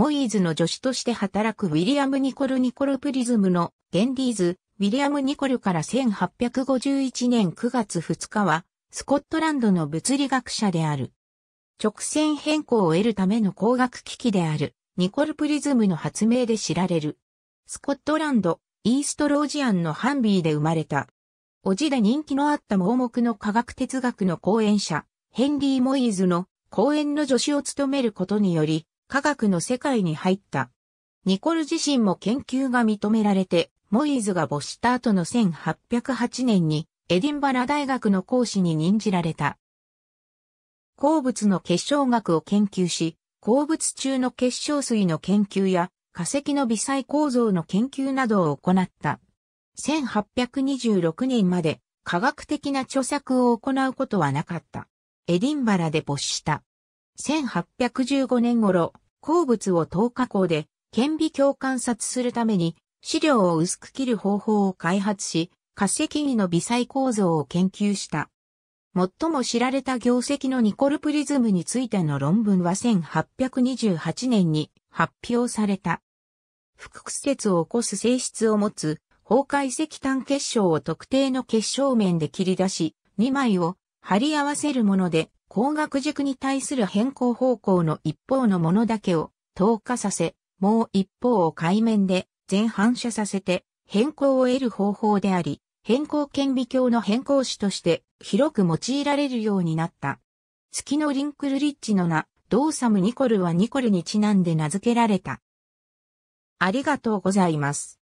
モイーズの助手として働くウィリアム・ニコル・ニコルプリズムのゲンディーズ、ウィリアム・ニコルから1851年9月2日は、スコットランドの物理学者である。直線変更を得るための光学機器である、ニコルプリズムの発明で知られる。スコットランド、イーストロージアンのハンビーで生まれた。おじで人気のあった盲目の科学哲学の講演者、ヘンリー・モイーズの講演の助手を務めることにより、科学の世界に入った。ニコル自身も研究が認められて、モイーズが没した後の1808年に、エディンバラ大学の講師に任じられた。鉱物の結晶学を研究し、鉱物中の結晶水の研究や化石の微細構造の研究などを行った。1826年まで科学的な著作を行うことはなかった。エディンバラで没した。1815年頃、鉱物を透加工で顕微鏡観察するために資料を薄く切る方法を開発し、化石儀の微細構造を研究した。最も知られた業績のニコルプリズムについての論文は1828年に発表された。複屈折を起こす性質を持つ崩壊石炭結晶を特定の結晶面で切り出し、2枚を貼り合わせるもので工学軸に対する変更方向の一方のものだけを透過させ、もう一方を海面で全反射させて変更を得る方法であり、変更顕微鏡の変更子として広く用いられるようになった。月のリンクルリッチの名、ドーサム・ニコルはニコルにちなんで名付けられた。ありがとうございます。